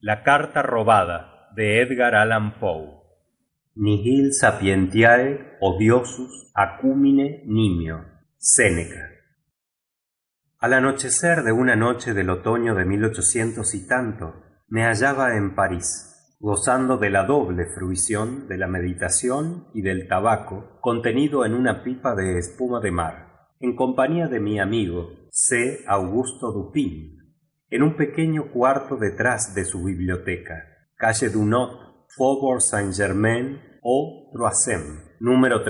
la carta robada de edgar allan poe nihil sapientiae odiosus acumine nimio Seneca al anochecer de una noche del otoño de y tanto me hallaba en parís gozando de la doble fruición de la meditación y del tabaco contenido en una pipa de espuma de mar en compañía de mi amigo c augusto dupin en un pequeño cuarto detrás de su biblioteca calle Dunot faubourg saint-germain o Troisem, número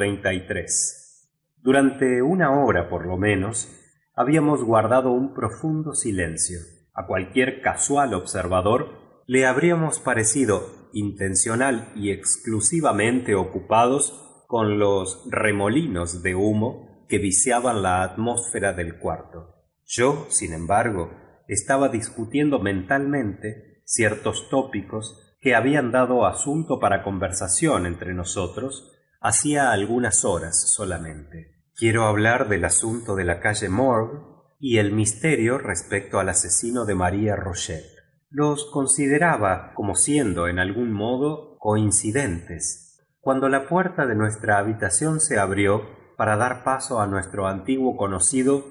durante una hora por lo menos habíamos guardado un profundo silencio a cualquier casual observador le habríamos parecido intencional y exclusivamente ocupados con los remolinos de humo que viciaban la atmósfera del cuarto yo sin embargo estaba discutiendo mentalmente ciertos tópicos que habían dado asunto para conversación entre nosotros hacía algunas horas solamente quiero hablar del asunto de la calle morgue y el misterio respecto al asesino de maría rochette los consideraba como siendo en algún modo coincidentes cuando la puerta de nuestra habitación se abrió para dar paso a nuestro antiguo conocido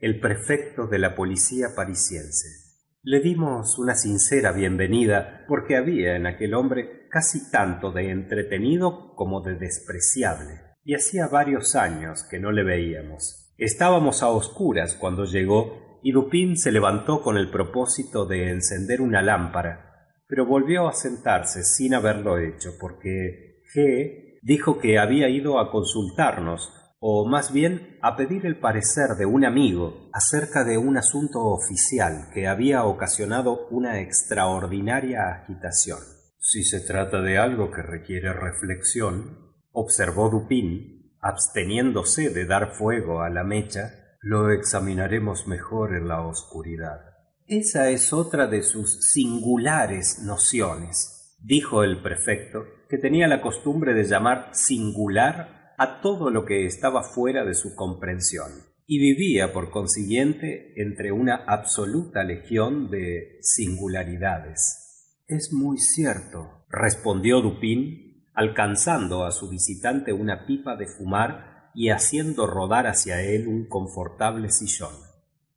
el prefecto de la policía parisiense le dimos una sincera bienvenida porque había en aquel hombre casi tanto de entretenido como de despreciable y hacía varios años que no le veíamos estábamos a oscuras cuando llegó y Dupin se levantó con el propósito de encender una lámpara pero volvió a sentarse sin haberlo hecho porque g dijo que había ido a consultarnos o más bien a pedir el parecer de un amigo acerca de un asunto oficial que había ocasionado una extraordinaria agitación si se trata de algo que requiere reflexión observó Dupin absteniéndose de dar fuego a la mecha lo examinaremos mejor en la oscuridad esa es otra de sus singulares nociones dijo el prefecto que tenía la costumbre de llamar singular todo lo que estaba fuera de su comprensión y vivía por consiguiente entre una absoluta legión de singularidades es muy cierto respondió dupin alcanzando a su visitante una pipa de fumar y haciendo rodar hacia él un confortable sillón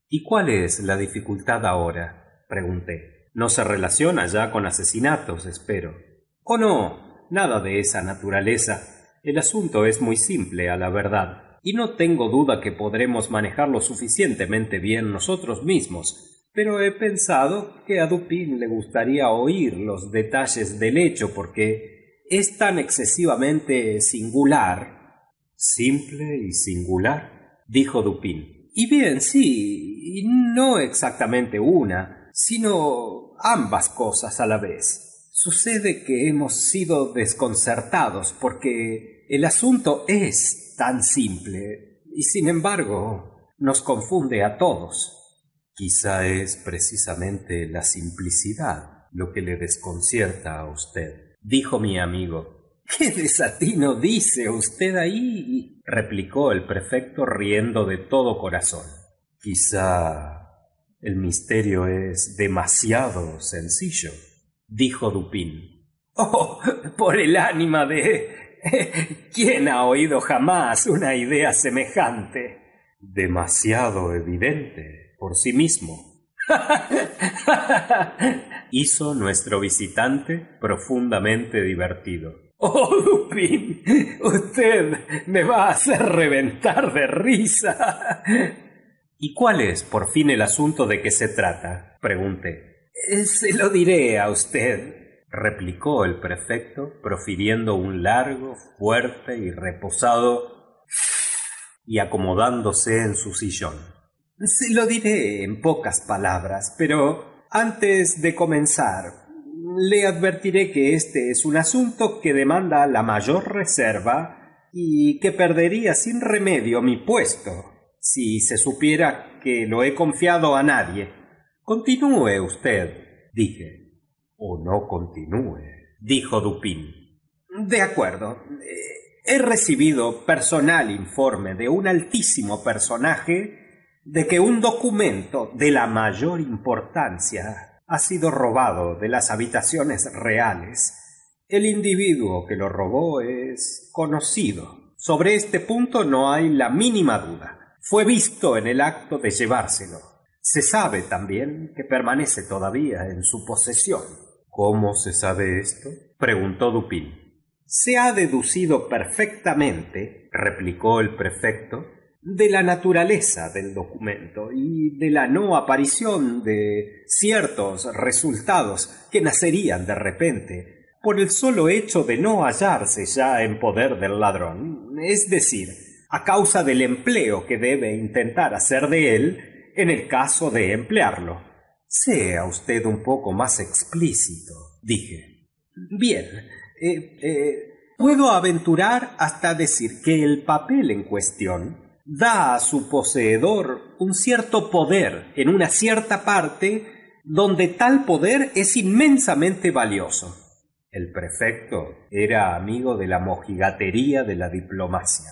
y cuál es la dificultad ahora pregunté no se relaciona ya con asesinatos espero oh no nada de esa naturaleza el asunto es muy simple a la verdad y no tengo duda que podremos manejarlo suficientemente bien nosotros mismos pero he pensado que a dupin le gustaría oír los detalles del hecho porque es tan excesivamente singular simple y singular dijo Dupin. y bien sí y no exactamente una sino ambas cosas a la vez sucede que hemos sido desconcertados porque el asunto es tan simple y sin embargo nos confunde a todos quizá es precisamente la simplicidad lo que le desconcierta a usted dijo mi amigo qué desatino dice usted ahí replicó el prefecto riendo de todo corazón quizá el misterio es demasiado sencillo dijo Dupin. oh por el ánima de quién ha oído jamás una idea semejante demasiado evidente por sí mismo hizo nuestro visitante profundamente divertido oh usted me va a hacer reventar de risa y cuál es por fin el asunto de que se trata pregunté eh, se lo diré a usted replicó el prefecto profiriendo un largo fuerte y reposado y acomodándose en su sillón se lo diré en pocas palabras pero antes de comenzar le advertiré que este es un asunto que demanda la mayor reserva y que perdería sin remedio mi puesto si se supiera que lo he confiado a nadie continúe usted dije o no continúe dijo dupín de acuerdo eh, he recibido personal informe de un altísimo personaje de que un documento de la mayor importancia ha sido robado de las habitaciones reales el individuo que lo robó es conocido sobre este punto no hay la mínima duda Fue visto en el acto de llevárselo se sabe también que permanece todavía en su posesión cómo se sabe esto preguntó dupín se ha deducido perfectamente —replicó el prefecto de la naturaleza del documento y de la no aparición de ciertos resultados que nacerían de repente por el solo hecho de no hallarse ya en poder del ladrón es decir a causa del empleo que debe intentar hacer de él en el caso de emplearlo sea usted un poco más explícito, dije. bien eh, eh, puedo aventurar hasta decir que el papel en cuestión da a su poseedor un cierto poder en una cierta parte donde tal poder es inmensamente valioso el prefecto era amigo de la mojigatería de la diplomacia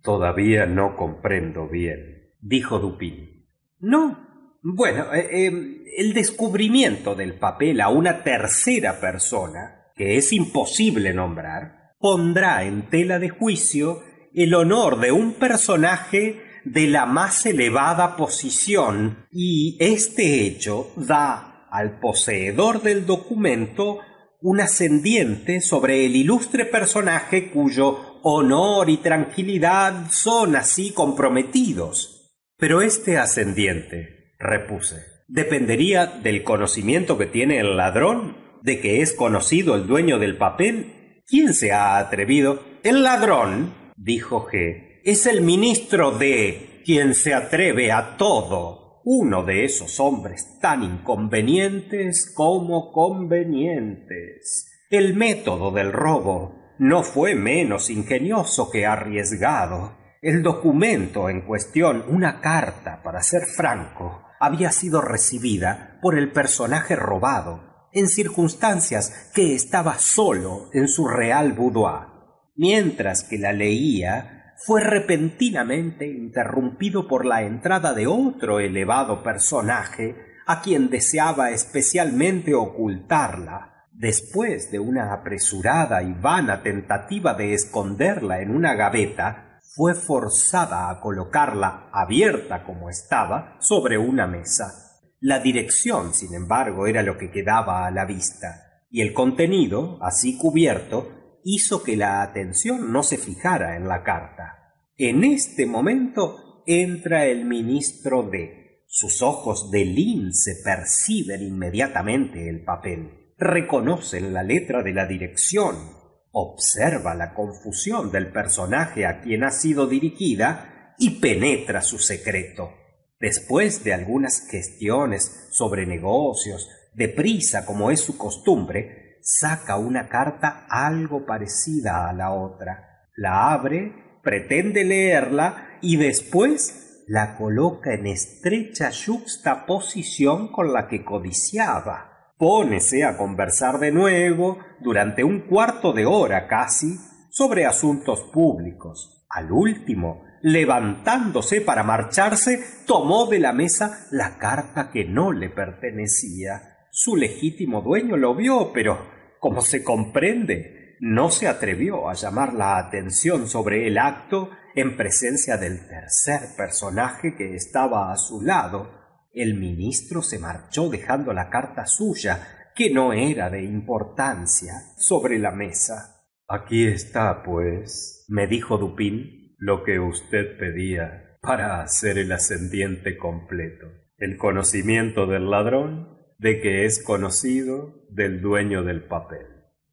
todavía no comprendo bien, dijo dupín no bueno eh, eh, el descubrimiento del papel a una tercera persona que es imposible nombrar pondrá en tela de juicio el honor de un personaje de la más elevada posición y este hecho da al poseedor del documento un ascendiente sobre el ilustre personaje cuyo honor y tranquilidad son así comprometidos pero este ascendiente repuse dependería del conocimiento que tiene el ladrón de que es conocido el dueño del papel quién se ha atrevido el ladrón dijo g es el ministro de quien se atreve a todo uno de esos hombres tan inconvenientes como convenientes el método del robo no fue menos ingenioso que arriesgado el documento en cuestión una carta para ser franco había sido recibida por el personaje robado en circunstancias que estaba solo en su real boudoir mientras que la leía fue repentinamente interrumpido por la entrada de otro elevado personaje a quien deseaba especialmente ocultarla después de una apresurada y vana tentativa de esconderla en una gaveta fue forzada a colocarla abierta como estaba sobre una mesa la dirección sin embargo era lo que quedaba a la vista y el contenido así cubierto hizo que la atención no se fijara en la carta en este momento entra el ministro d sus ojos de lince perciben inmediatamente el papel reconocen la letra de la dirección observa la confusión del personaje a quien ha sido dirigida y penetra su secreto después de algunas cuestiones sobre negocios de prisa como es su costumbre saca una carta algo parecida a la otra la abre pretende leerla y después la coloca en estrecha posición con la que codiciaba pónese a conversar de nuevo durante un cuarto de hora casi sobre asuntos públicos al último levantándose para marcharse tomó de la mesa la carta que no le pertenecía su legítimo dueño lo vio, pero como se comprende no se atrevió a llamar la atención sobre el acto en presencia del tercer personaje que estaba a su lado el ministro se marchó dejando la carta suya que no era de importancia sobre la mesa aquí está pues me dijo dupín lo que usted pedía para hacer el ascendiente completo el conocimiento del ladrón de que es conocido del dueño del papel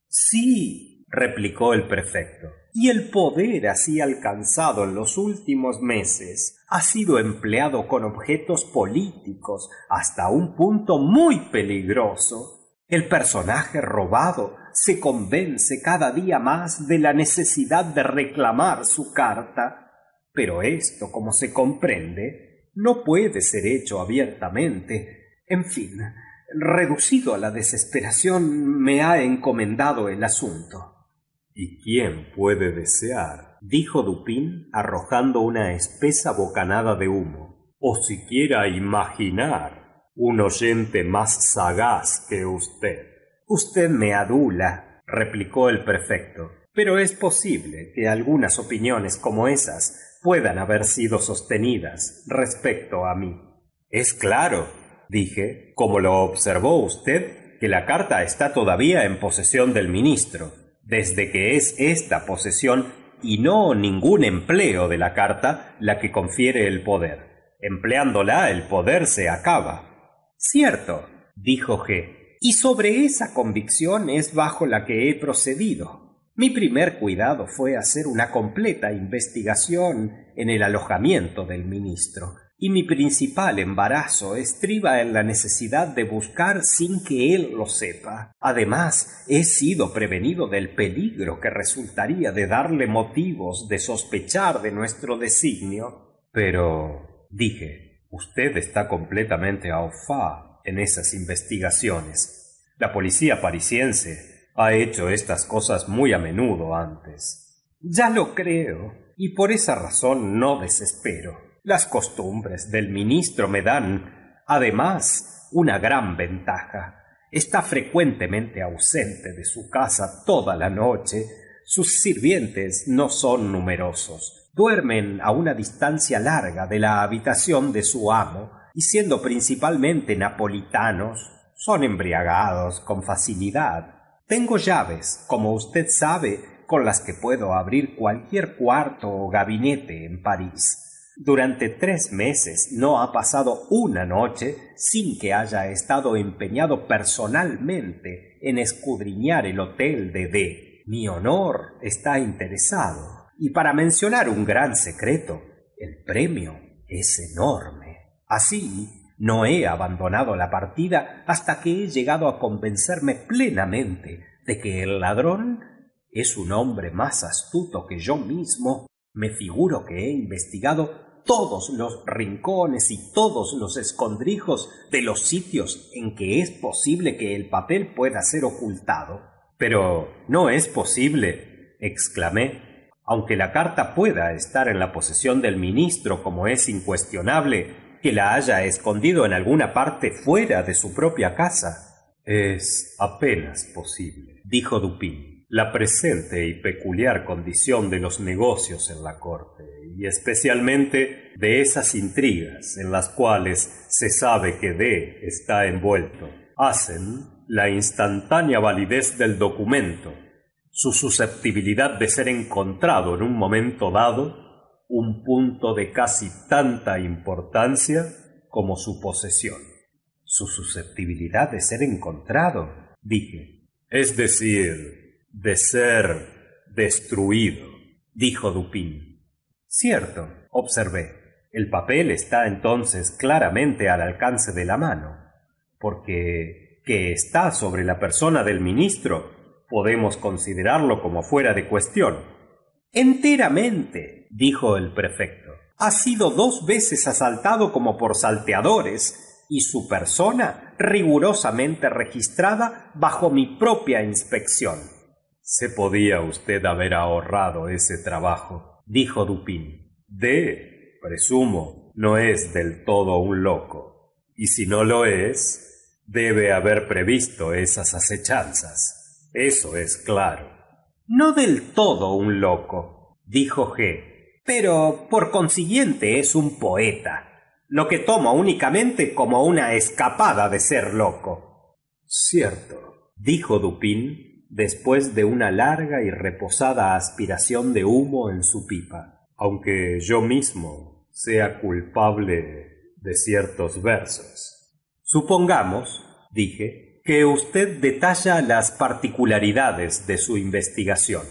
sí replicó el prefecto y el poder así alcanzado en los últimos meses ha sido empleado con objetos políticos hasta un punto muy peligroso el personaje robado se convence cada día más de la necesidad de reclamar su carta pero esto como se comprende no puede ser hecho abiertamente en fin reducido a la desesperación me ha encomendado el asunto y quién puede desear dijo dupin arrojando una espesa bocanada de humo o siquiera imaginar un oyente más sagaz que usted usted me adula replicó el prefecto pero es posible que algunas opiniones como esas puedan haber sido sostenidas respecto a mí es claro dije como lo observó usted que la carta está todavía en posesión del ministro desde que es esta posesión y no ningún empleo de la carta la que confiere el poder empleándola el poder se acaba cierto dijo g y sobre esa convicción es bajo la que he procedido mi primer cuidado fué hacer una completa investigación en el alojamiento del ministro y mi principal embarazo estriba en la necesidad de buscar sin que él lo sepa además he sido prevenido del peligro que resultaría de darle motivos de sospechar de nuestro designio pero dije usted está completamente au fait en esas investigaciones la policía parisiense ha hecho estas cosas muy a menudo antes ya lo creo y por esa razón no desespero las costumbres del ministro me dan además una gran ventaja está frecuentemente ausente de su casa toda la noche sus sirvientes no son numerosos duermen a una distancia larga de la habitación de su amo y siendo principalmente napolitanos son embriagados con facilidad tengo llaves como usted sabe con las que puedo abrir cualquier cuarto o gabinete en parís durante tres meses no ha pasado una noche sin que haya estado empeñado personalmente en escudriñar el hotel de d mi honor está interesado y para mencionar un gran secreto el premio es enorme así no he abandonado la partida hasta que he llegado a convencerme plenamente de que el ladrón es un hombre más astuto que yo mismo me figuro que he investigado todos los rincones y todos los escondrijos de los sitios en que es posible que el papel pueda ser ocultado pero no es posible exclamé aunque la carta pueda estar en la posesión del ministro como es incuestionable que la haya escondido en alguna parte fuera de su propia casa es apenas posible dijo dupin la presente y peculiar condición de los negocios en la corte y especialmente de esas intrigas en las cuales se sabe que D está envuelto, hacen la instantánea validez del documento, su susceptibilidad de ser encontrado en un momento dado, un punto de casi tanta importancia como su posesión. Su susceptibilidad de ser encontrado, dije. Es decir, de ser destruido, dijo Dupin cierto observé el papel está entonces claramente al alcance de la mano porque que está sobre la persona del ministro podemos considerarlo como fuera de cuestión enteramente dijo el prefecto ha sido dos veces asaltado como por salteadores y su persona rigurosamente registrada bajo mi propia inspección se podía usted haber ahorrado ese trabajo dijo dupín d presumo no es del todo un loco y si no lo es debe haber previsto esas acechanzas eso es claro no del todo un loco dijo g pero por consiguiente es un poeta lo que tomo únicamente como una escapada de ser loco cierto dijo dupín después de una larga y reposada aspiración de humo en su pipa aunque yo mismo sea culpable de ciertos versos supongamos dije que usted detalla las particularidades de su investigación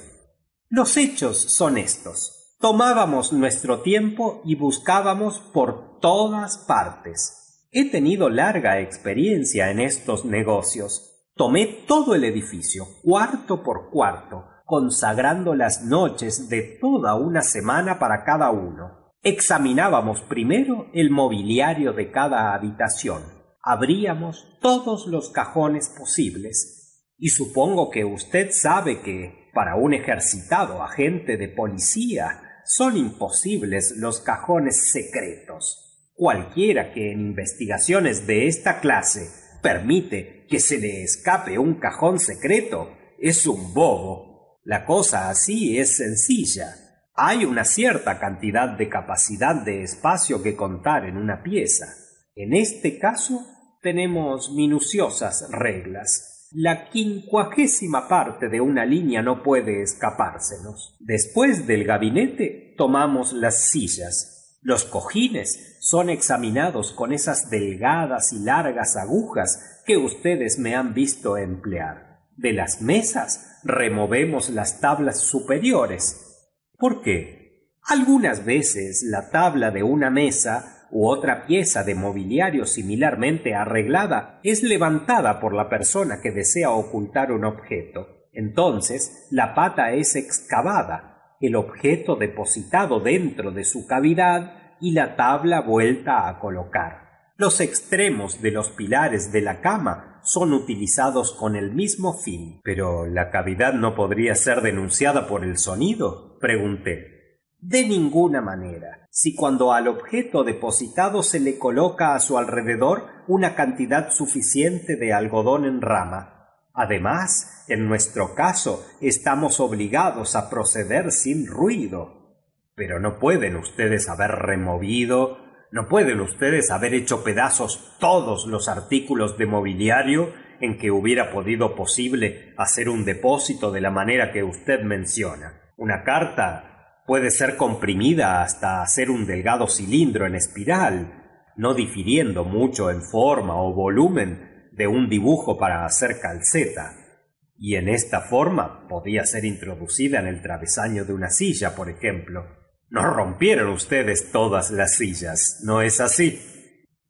los hechos son estos tomábamos nuestro tiempo y buscábamos por todas partes he tenido larga experiencia en estos negocios tomé todo el edificio cuarto por cuarto consagrando las noches de toda una semana para cada uno examinábamos primero el mobiliario de cada habitación abríamos todos los cajones posibles y supongo que usted sabe que para un ejercitado agente de policía son imposibles los cajones secretos cualquiera que en investigaciones de esta clase permite que se le escape un cajón secreto es un bobo la cosa así es sencilla hay una cierta cantidad de capacidad de espacio que contar en una pieza en este caso tenemos minuciosas reglas la quincuagésima parte de una línea no puede escapársenos después del gabinete tomamos las sillas los cojines son examinados con esas delgadas y largas agujas que ustedes me han visto emplear de las mesas removemos las tablas superiores por qué algunas veces la tabla de una mesa u otra pieza de mobiliario similarmente arreglada es levantada por la persona que desea ocultar un objeto entonces la pata es excavada el objeto depositado dentro de su cavidad y la tabla vuelta a colocar los extremos de los pilares de la cama son utilizados con el mismo fin pero la cavidad no podría ser denunciada por el sonido pregunté de ninguna manera si cuando al objeto depositado se le coloca a su alrededor una cantidad suficiente de algodón en rama además en nuestro caso estamos obligados a proceder sin ruido pero no pueden ustedes haber removido no pueden ustedes haber hecho pedazos todos los artículos de mobiliario en que hubiera podido posible hacer un depósito de la manera que usted menciona una carta puede ser comprimida hasta hacer un delgado cilindro en espiral no difiriendo mucho en forma o volumen de un dibujo para hacer calceta y en esta forma podía ser introducida en el travesaño de una silla por ejemplo no rompieron ustedes todas las sillas no es así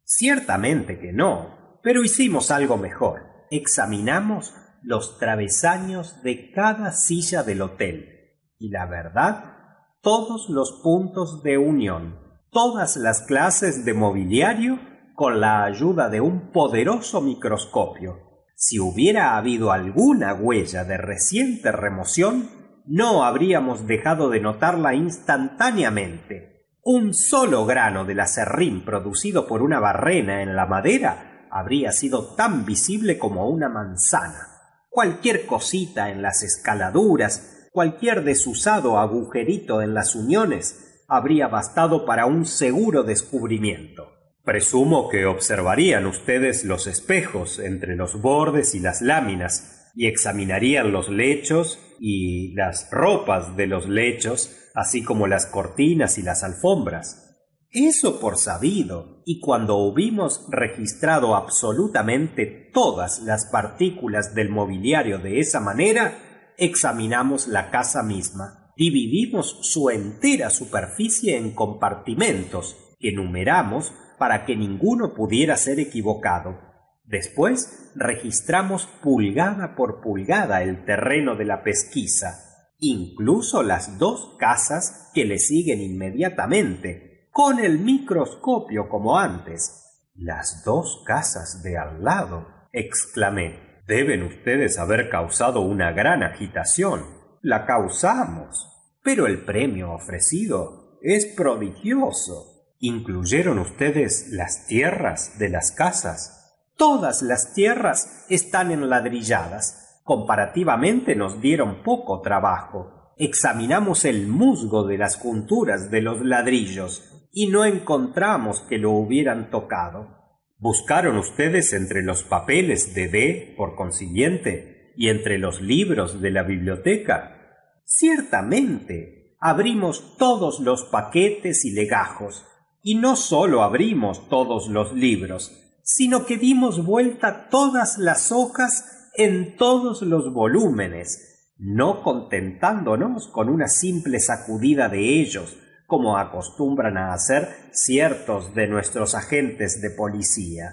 ciertamente que no pero hicimos algo mejor examinamos los travesaños de cada silla del hotel y la verdad todos los puntos de unión todas las clases de mobiliario con la ayuda de un poderoso microscopio si hubiera habido alguna huella de reciente remoción no habríamos dejado de notarla instantáneamente un solo grano del acerrín producido por una barrena en la madera habría sido tan visible como una manzana cualquier cosita en las escaladuras cualquier desusado agujerito en las uniones habría bastado para un seguro descubrimiento presumo que observarían ustedes los espejos entre los bordes y las láminas y examinarían los lechos y las ropas de los lechos así como las cortinas y las alfombras eso por sabido y cuando hubimos registrado absolutamente todas las partículas del mobiliario de esa manera examinamos la casa misma dividimos su entera superficie en compartimentos que numeramos para que ninguno pudiera ser equivocado después registramos pulgada por pulgada el terreno de la pesquisa incluso las dos casas que le siguen inmediatamente con el microscopio como antes las dos casas de al lado exclamé deben ustedes haber causado una gran agitación la causamos pero el premio ofrecido es prodigioso incluyeron ustedes las tierras de las casas todas las tierras están enladrilladas comparativamente nos dieron poco trabajo examinamos el musgo de las junturas de los ladrillos y no encontramos que lo hubieran tocado buscaron ustedes entre los papeles de d por consiguiente y entre los libros de la biblioteca ciertamente abrimos todos los paquetes y legajos y no sólo abrimos todos los libros sino que dimos vuelta todas las hojas en todos los volúmenes no contentándonos con una simple sacudida de ellos como acostumbran a hacer ciertos de nuestros agentes de policía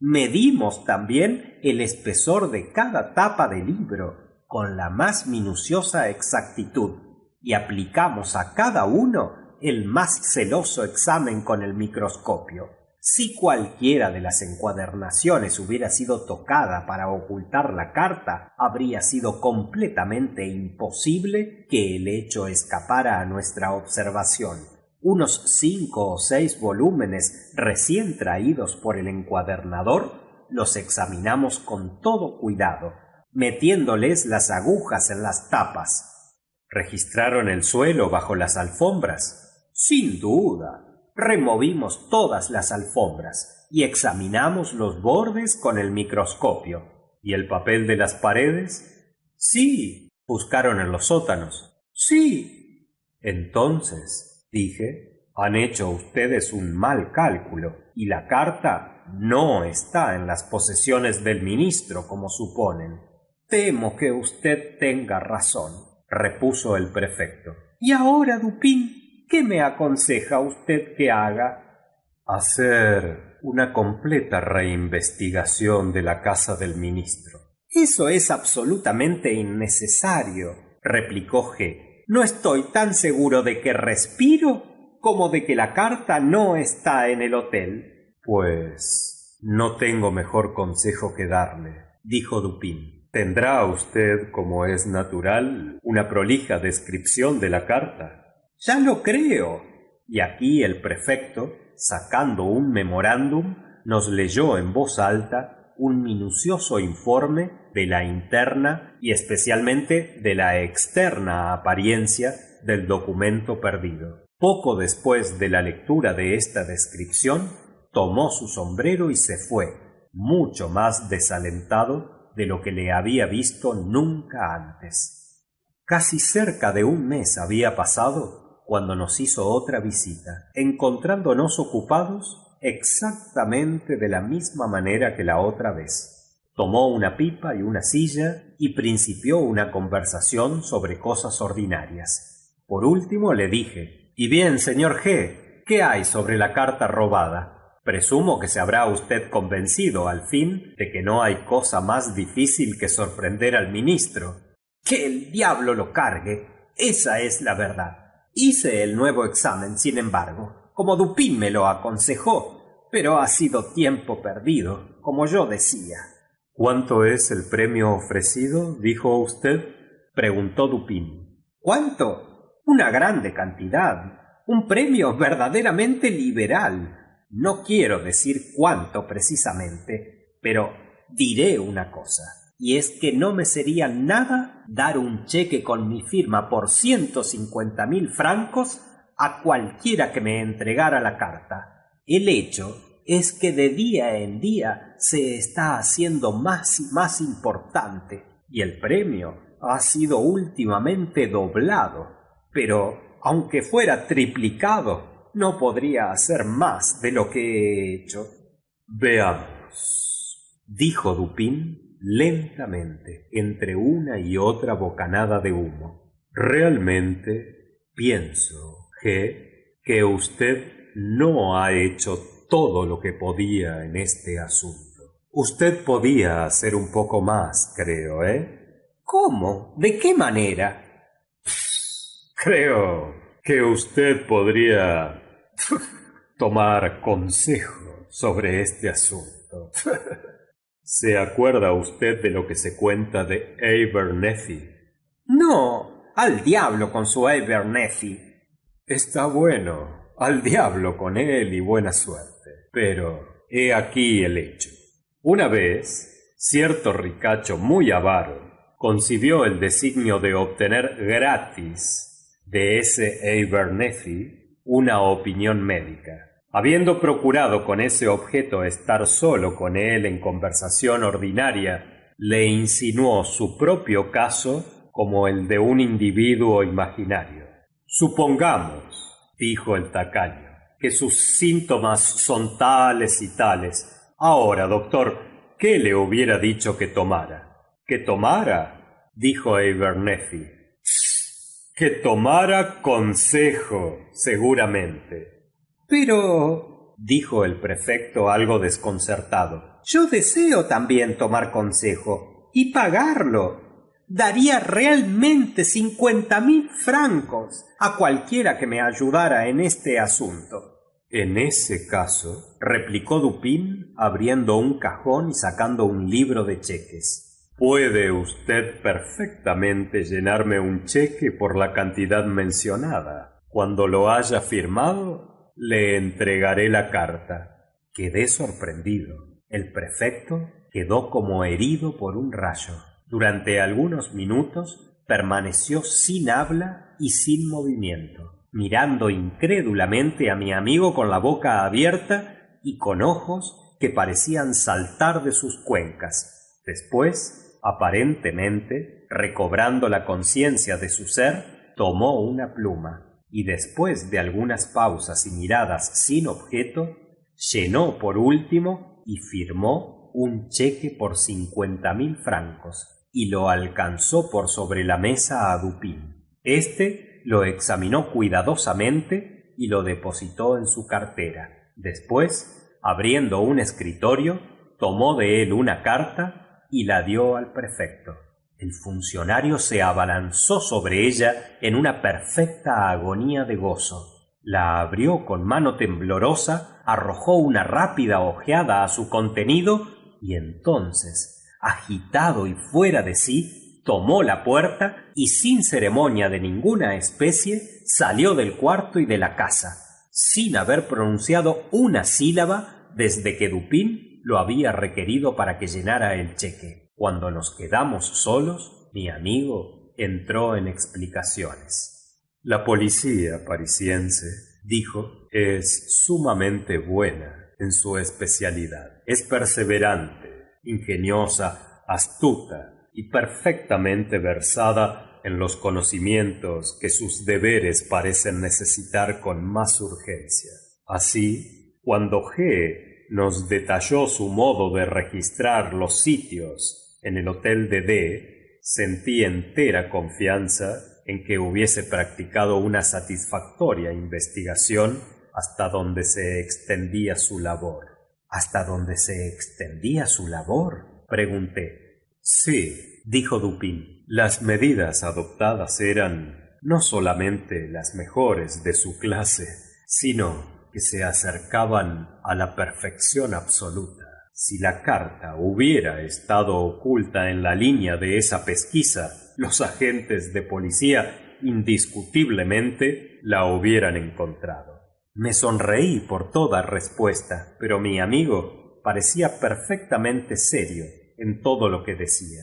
medimos también el espesor de cada tapa de libro con la más minuciosa exactitud y aplicamos a cada uno el más celoso examen con el microscopio si cualquiera de las encuadernaciones hubiera sido tocada para ocultar la carta habría sido completamente imposible que el hecho escapara a nuestra observación unos cinco o seis volúmenes recién traídos por el encuadernador los examinamos con todo cuidado metiéndoles las agujas en las tapas registraron el suelo bajo las alfombras sin duda removimos todas las alfombras y examinamos los bordes con el microscopio y el papel de las paredes sí buscaron en los sótanos sí entonces dije han hecho ustedes un mal cálculo y la carta no está en las posesiones del ministro como suponen temo que usted tenga razón repuso el prefecto y ahora dupín qué me aconseja usted que haga hacer una completa reinvestigación de la casa del ministro eso es absolutamente innecesario replicó g no estoy tan seguro de que respiro como de que la carta no está en el hotel pues no tengo mejor consejo que darle dijo Dupin. tendrá usted como es natural una prolija descripción de la carta ya lo creo y aquí el prefecto sacando un memorándum nos leyó en voz alta un minucioso informe de la interna y especialmente de la externa apariencia del documento perdido poco después de la lectura de esta descripción tomó su sombrero y se fue, mucho más desalentado de lo que le había visto nunca antes casi cerca de un mes había pasado cuando nos hizo otra visita encontrándonos ocupados exactamente de la misma manera que la otra vez tomó una pipa y una silla y principió una conversación sobre cosas ordinarias por último le dije y bien señor g qué hay sobre la carta robada Presumo que se habrá usted convencido al fin de que no hay cosa más difícil que sorprender al ministro. Que el diablo lo cargue. Esa es la verdad hice el nuevo examen sin embargo como dupín me lo aconsejó pero ha sido tiempo perdido como yo decía cuánto es el premio ofrecido dijo usted preguntó dupín cuánto una grande cantidad un premio verdaderamente liberal no quiero decir cuánto precisamente pero diré una cosa y es que no me sería nada dar un cheque con mi firma por ciento cincuenta mil francos a cualquiera que me entregara la carta el hecho es que de día en día se está haciendo más y más importante y el premio ha sido últimamente doblado pero aunque fuera triplicado no podría hacer más de lo que he hecho veamos dijo dupín lentamente entre una y otra bocanada de humo realmente pienso g que usted no ha hecho todo lo que podía en este asunto usted podía hacer un poco más creo eh cómo de qué manera creo que usted podría tomar consejo sobre este asunto se acuerda usted de lo que se cuenta de abernethy no al diablo con su abernethy está bueno al diablo con él y buena suerte pero he aquí el hecho una vez cierto ricacho muy avaro concibió el designio de obtener gratis de ese abernethy una opinión médica habiendo procurado con ese objeto estar solo con él en conversación ordinaria le insinuó su propio caso como el de un individuo imaginario supongamos dijo el tacaño que sus síntomas son tales y tales ahora doctor qué le hubiera dicho que tomara que tomara dijo abernethy que tomara consejo seguramente pero dijo el prefecto algo desconcertado yo deseo también tomar consejo y pagarlo daría realmente cincuenta mil francos a cualquiera que me ayudara en este asunto en ese caso replicó Dupin abriendo un cajón y sacando un libro de cheques puede usted perfectamente llenarme un cheque por la cantidad mencionada cuando lo haya firmado le entregaré la carta quedé sorprendido el prefecto quedó como herido por un rayo durante algunos minutos permaneció sin habla y sin movimiento mirando incrédulamente a mi amigo con la boca abierta y con ojos que parecían saltar de sus cuencas después aparentemente recobrando la conciencia de su ser tomó una pluma y después de algunas pausas y miradas sin objeto llenó por último y firmó un cheque por cincuenta mil francos y lo alcanzó por sobre la mesa a Dupin. este lo examinó cuidadosamente y lo depositó en su cartera después abriendo un escritorio tomó de él una carta y la dio al prefecto el funcionario se abalanzó sobre ella en una perfecta agonía de gozo la abrió con mano temblorosa arrojó una rápida ojeada a su contenido y entonces agitado y fuera de sí tomó la puerta y sin ceremonia de ninguna especie salió del cuarto y de la casa sin haber pronunciado una sílaba desde que Dupin lo había requerido para que llenara el cheque cuando nos quedamos solos mi amigo entró en explicaciones la policía parisiense dijo, es sumamente buena en su especialidad es perseverante ingeniosa astuta y perfectamente versada en los conocimientos que sus deberes parecen necesitar con más urgencia así cuando g nos detalló su modo de registrar los sitios en el hotel de d sentí entera confianza en que hubiese practicado una satisfactoria investigación hasta donde se extendía su labor hasta donde se extendía su labor pregunté sí dijo Dupin. las medidas adoptadas eran no solamente las mejores de su clase sino que se acercaban a la perfección absoluta si la carta hubiera estado oculta en la línea de esa pesquisa los agentes de policía indiscutiblemente la hubieran encontrado me sonreí por toda respuesta pero mi amigo parecía perfectamente serio en todo lo que decía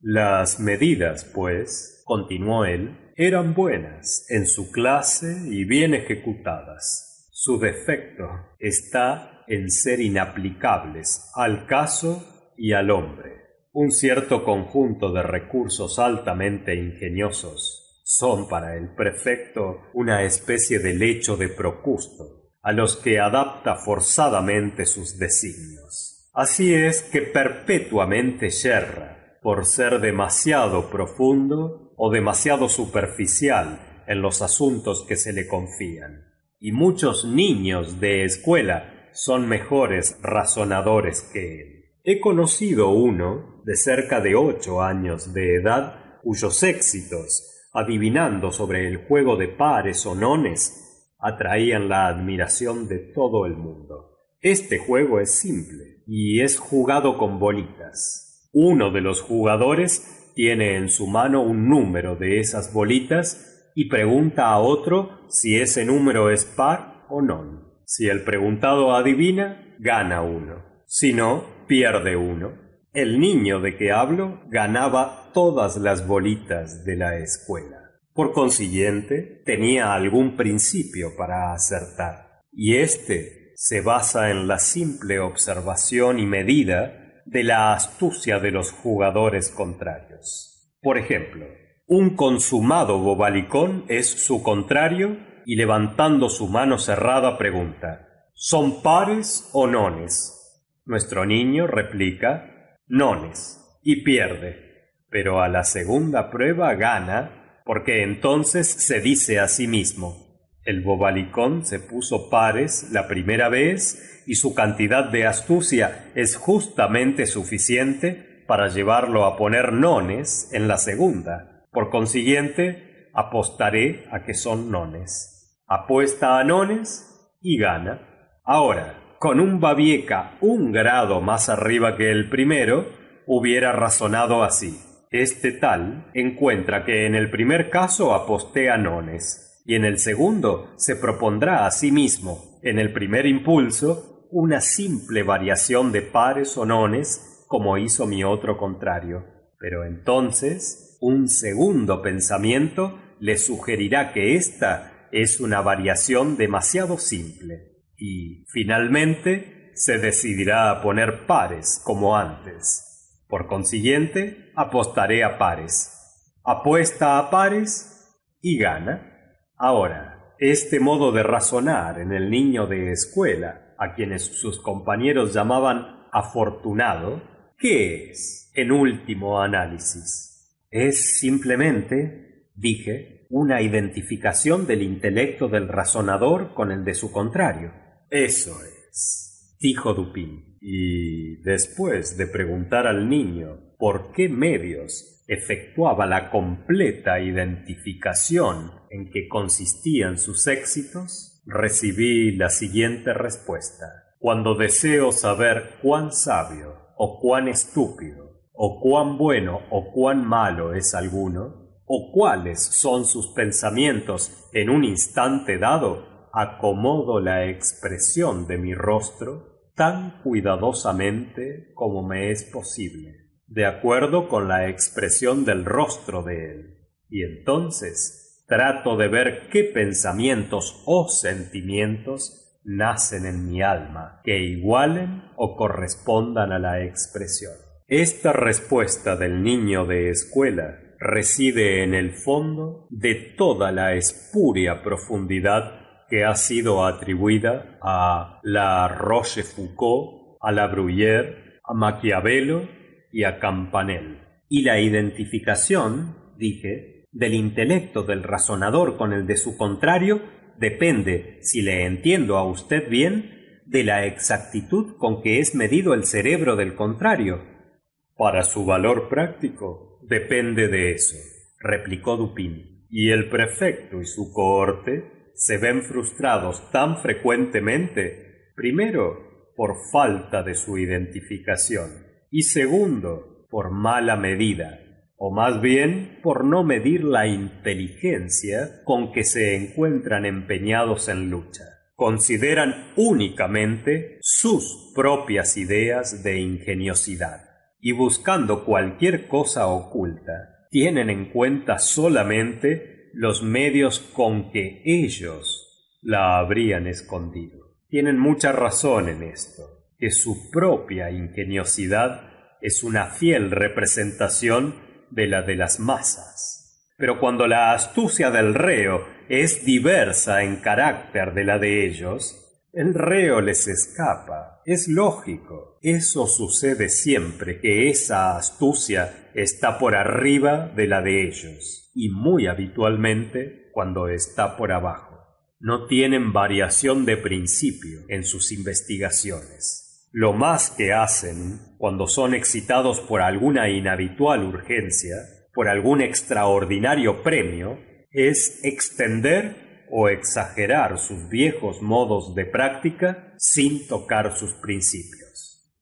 las medidas pues continuó él eran buenas en su clase y bien ejecutadas su defecto está en ser inaplicables al caso y al hombre un cierto conjunto de recursos altamente ingeniosos son para el prefecto una especie de lecho de procusto a los que adapta forzadamente sus designios así es que perpetuamente yerra por ser demasiado profundo o demasiado superficial en los asuntos que se le confían y muchos niños de escuela son mejores razonadores que él he conocido uno de cerca de ocho años de edad cuyos éxitos adivinando sobre el juego de pares o nones atraían la admiración de todo el mundo este juego es simple y es jugado con bolitas uno de los jugadores tiene en su mano un número de esas bolitas y pregunta a otro si ese número es par o non si el preguntado adivina gana uno si no pierde uno el niño de que hablo ganaba todas las bolitas de la escuela por consiguiente tenía algún principio para acertar y éste se basa en la simple observación y medida de la astucia de los jugadores contrarios por ejemplo un consumado bobalicón es su contrario y levantando su mano cerrada pregunta son pares o nones nuestro niño replica nones y pierde pero a la segunda prueba gana porque entonces se dice a sí mismo el bobalicón se puso pares la primera vez y su cantidad de astucia es justamente suficiente para llevarlo a poner nones en la segunda. Por consiguiente, apostaré a que son nones apuesta a nones y gana ahora con un babieca un grado más arriba que el primero hubiera razonado así este tal encuentra que en el primer caso aposté a nones y en el segundo se propondrá a sí mismo en el primer impulso una simple variación de pares o nones como hizo mi otro contrario pero entonces un segundo pensamiento le sugerirá que ésta es una variación demasiado simple y finalmente se decidirá a poner pares como antes por consiguiente apostaré a pares apuesta a pares y gana ahora este modo de razonar en el niño de escuela a quienes sus compañeros llamaban afortunado qué es en último análisis es simplemente dije una identificación del intelecto del razonador con el de su contrario eso es, dijo Dupin. y después de preguntar al niño por qué medios efectuaba la completa identificación en que consistían sus éxitos recibí la siguiente respuesta cuando deseo saber cuán sabio o cuán estúpido o cuán bueno o cuán malo es alguno o cuáles son sus pensamientos en un instante dado acomodo la expresión de mi rostro tan cuidadosamente como me es posible de acuerdo con la expresión del rostro de él y entonces trato de ver qué pensamientos o sentimientos nacen en mi alma que igualen o correspondan a la expresión esta respuesta del niño de escuela reside en el fondo de toda la espuria profundidad que ha sido atribuida a la rochefoucauld a la Bruyère, a maquiavelo y a Campanel. y la identificación dije del intelecto del razonador con el de su contrario depende si le entiendo a usted bien de la exactitud con que es medido el cerebro del contrario para su valor práctico depende de eso replicó Dupin. y el prefecto y su cohorte se ven frustrados tan frecuentemente primero por falta de su identificación y segundo por mala medida o más bien por no medir la inteligencia con que se encuentran empeñados en lucha consideran únicamente sus propias ideas de ingeniosidad y buscando cualquier cosa oculta tienen en cuenta solamente los medios con que ellos la habrían escondido tienen mucha razón en esto que su propia ingeniosidad es una fiel representación de la de las masas pero cuando la astucia del reo es diversa en carácter de la de ellos el reo les escapa es lógico eso sucede siempre que esa astucia está por arriba de la de ellos y muy habitualmente cuando está por abajo no tienen variación de principio en sus investigaciones lo más que hacen cuando son excitados por alguna inhabitual urgencia por algún extraordinario premio es extender o exagerar sus viejos modos de práctica sin tocar sus principios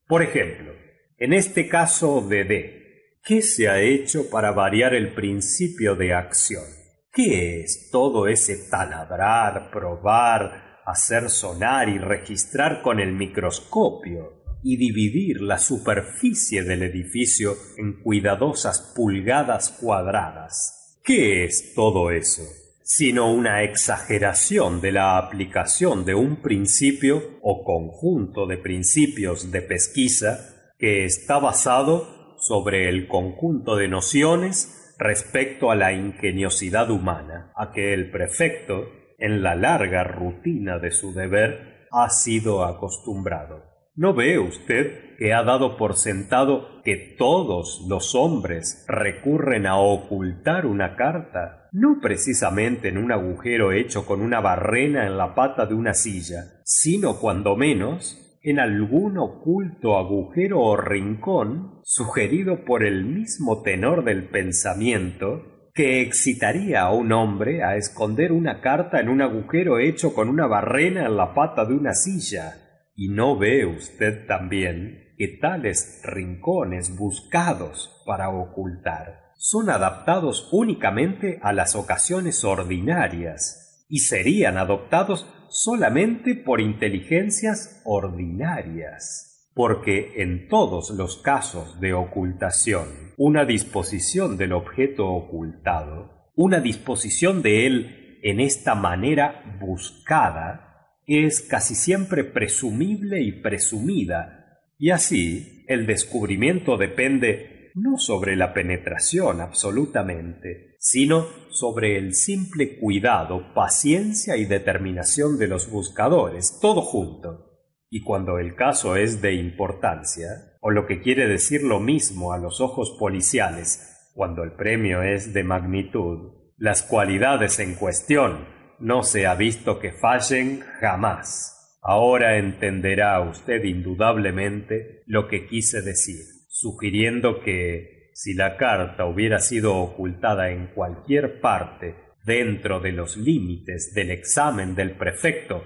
por ejemplo en este caso de d qué se ha hecho para variar el principio de acción qué es todo ese taladrar probar hacer sonar y registrar con el microscopio y dividir la superficie del edificio en cuidadosas pulgadas cuadradas qué es todo eso sino una exageración de la aplicación de un principio o conjunto de principios de pesquisa que está basado sobre el conjunto de nociones respecto a la ingeniosidad humana a que el prefecto en la larga rutina de su deber ha sido acostumbrado no ve usted que ha dado por sentado que todos los hombres recurren a ocultar una carta no precisamente en un agujero hecho con una barrena en la pata de una silla sino cuando menos en algún oculto agujero o rincón sugerido por el mismo tenor del pensamiento que excitaría a un hombre a esconder una carta en un agujero hecho con una barrena en la pata de una silla y no ve usted también que tales rincones buscados para ocultar son adaptados únicamente a las ocasiones ordinarias y serían adoptados solamente por inteligencias ordinarias porque en todos los casos de ocultación una disposición del objeto ocultado una disposición de él en esta manera buscada es casi siempre presumible y presumida y así el descubrimiento depende no sobre la penetración absolutamente sino sobre el simple cuidado paciencia y determinación de los buscadores todo junto y cuando el caso es de importancia o lo que quiere decir lo mismo a los ojos policiales cuando el premio es de magnitud las cualidades en cuestión no se ha visto que fallen jamás ahora entenderá usted indudablemente lo que quise decir sugiriendo que si la carta hubiera sido ocultada en cualquier parte dentro de los límites del examen del prefecto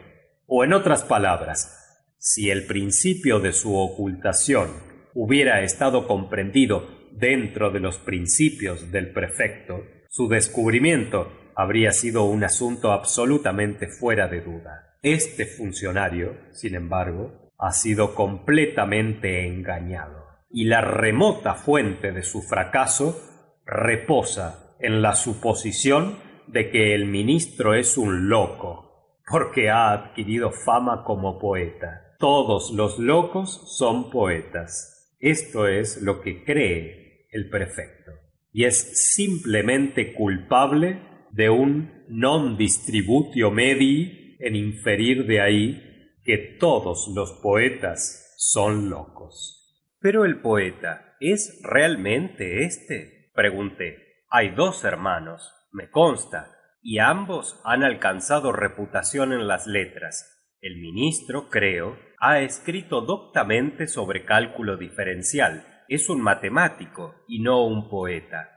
o en otras palabras si el principio de su ocultación hubiera estado comprendido dentro de los principios del prefecto su descubrimiento habría sido un asunto absolutamente fuera de duda este funcionario sin embargo ha sido completamente engañado y la remota fuente de su fracaso reposa en la suposición de que el ministro es un loco porque ha adquirido fama como poeta todos los locos son poetas esto es lo que cree el prefecto y es simplemente culpable de un non distributio medi en inferir de ahí que todos los poetas son locos pero el poeta es realmente éste pregunté hay dos hermanos me consta y ambos han alcanzado reputación en las letras el ministro creo ha escrito doctamente sobre cálculo diferencial es un matemático y no un poeta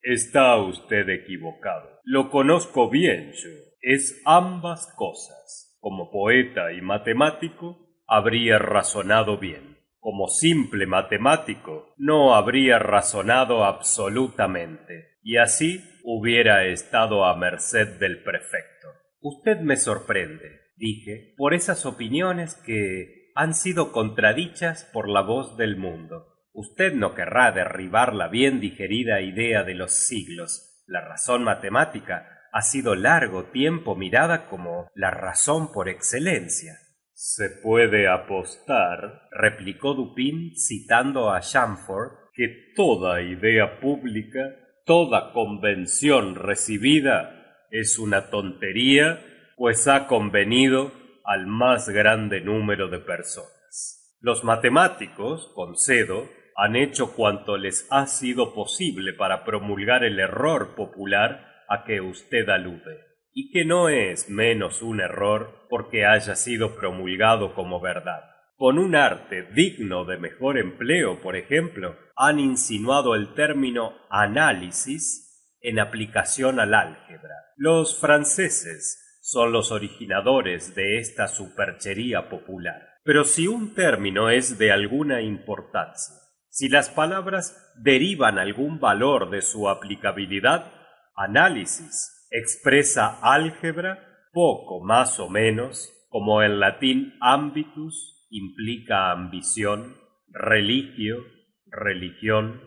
está usted equivocado lo conozco bien yo es ambas cosas como poeta y matemático habría razonado bien como simple matemático no habría razonado absolutamente y así hubiera estado a merced del prefecto usted me sorprende dije por esas opiniones que han sido contradichas por la voz del mundo usted no querrá derribar la bien digerida idea de los siglos la razón matemática ha sido largo tiempo mirada como la razón por excelencia se puede apostar replicó dupin citando a chamford que toda idea pública toda convención recibida es una tontería pues ha convenido al más grande número de personas los matemáticos concedo han hecho cuanto les ha sido posible para promulgar el error popular a que usted alude y que no es menos un error porque haya sido promulgado como verdad con un arte digno de mejor empleo por ejemplo han insinuado el término análisis en aplicación al álgebra los franceses son los originadores de esta superchería popular pero si un término es de alguna importancia si las palabras derivan algún valor de su aplicabilidad análisis expresa álgebra poco más o menos como en latín ambitus implica ambición, religio religión,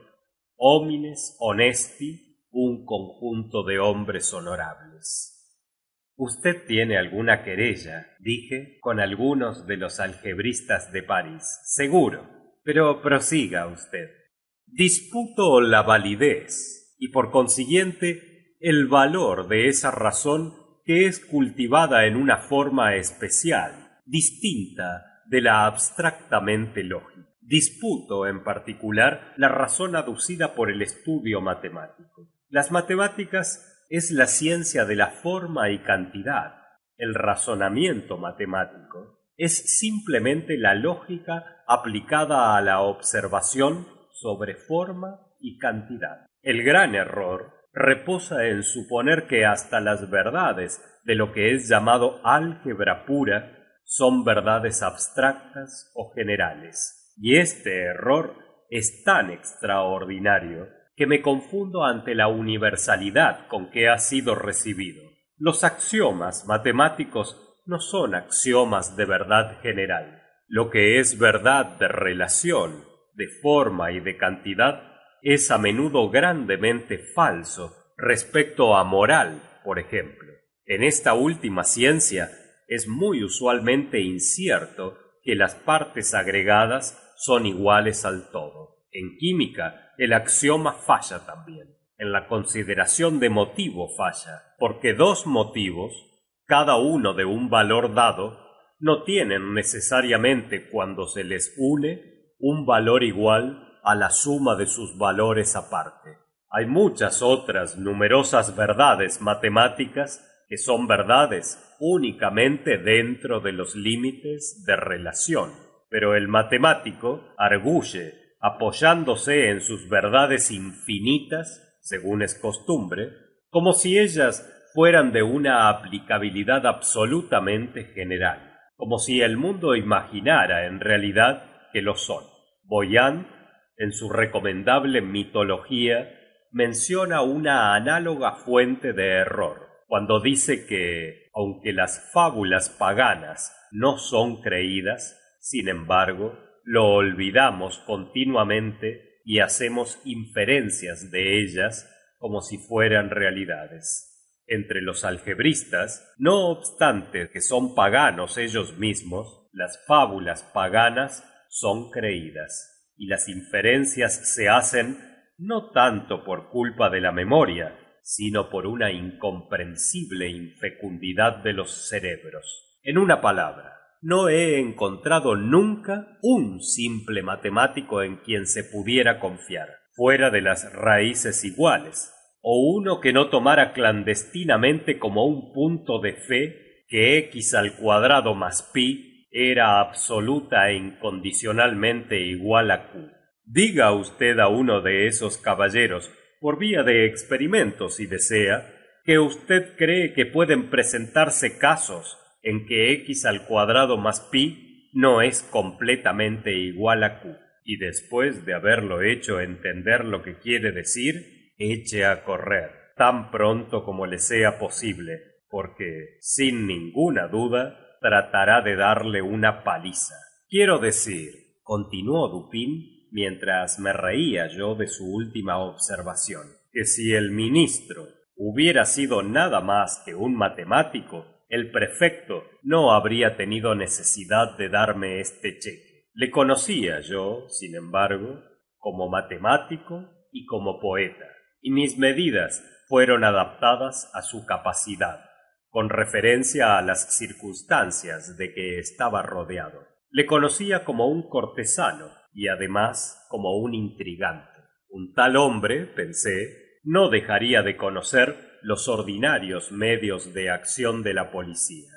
homines honesti un conjunto de hombres honorables usted tiene alguna querella dije con algunos de los algebristas de parís seguro pero prosiga usted disputo la validez y por consiguiente el valor de esa razón que es cultivada en una forma especial distinta de la abstractamente lógica disputo en particular la razón aducida por el estudio matemático las matemáticas es la ciencia de la forma y cantidad el razonamiento matemático es simplemente la lógica aplicada a la observación sobre forma y cantidad el gran error reposa en suponer que hasta las verdades de lo que es llamado álgebra pura son verdades abstractas o generales y este error es tan extraordinario que me confundo ante la universalidad con que ha sido recibido los axiomas matemáticos no son axiomas de verdad general lo que es verdad de relación de forma y de cantidad es a menudo grandemente falso respecto a moral por ejemplo en esta última ciencia es muy usualmente incierto que las partes agregadas son iguales al todo en química el axioma falla también. en la consideración de motivo falla porque dos motivos cada uno de un valor dado no tienen necesariamente cuando se les une un valor igual a la suma de sus valores aparte hay muchas otras numerosas verdades matemáticas que son verdades únicamente dentro de los límites de relación. pero el matemático arguye apoyándose en sus verdades infinitas según es costumbre como si ellas fueran de una aplicabilidad absolutamente general como si el mundo imaginara en realidad que lo son en su recomendable mitología menciona una análoga fuente de error cuando dice que aunque las fábulas paganas no son creídas sin embargo lo olvidamos continuamente y hacemos inferencias de ellas como si fueran realidades entre los algebristas, no obstante que son paganos ellos mismos, las fábulas paganas son creídas y las inferencias se hacen no tanto por culpa de la memoria sino por una incomprensible infecundidad de los cerebros en una palabra no he encontrado nunca un simple matemático en quien se pudiera confiar fuera de las raíces iguales o uno que no tomara clandestinamente como un punto de fe que x al cuadrado más pi era absoluta e incondicionalmente igual a q diga usted a uno de esos caballeros por vía de experimento si desea que usted cree que pueden presentarse casos en que x al cuadrado más pi no es completamente igual a q y después de haberlo hecho entender lo que quiere decir eche a correr tan pronto como le sea posible porque sin ninguna duda tratará de darle una paliza quiero decir continuó Dupin mientras me reía yo de su última observación que si el ministro hubiera sido nada más que un matemático el prefecto no habría tenido necesidad de darme este cheque le conocía yo sin embargo como matemático y como poeta y mis medidas fueron adaptadas a su capacidad con referencia a las circunstancias de que estaba rodeado le conocía como un cortesano y además como un intrigante un tal hombre pensé no dejaría de conocer los ordinarios medios de acción de la policía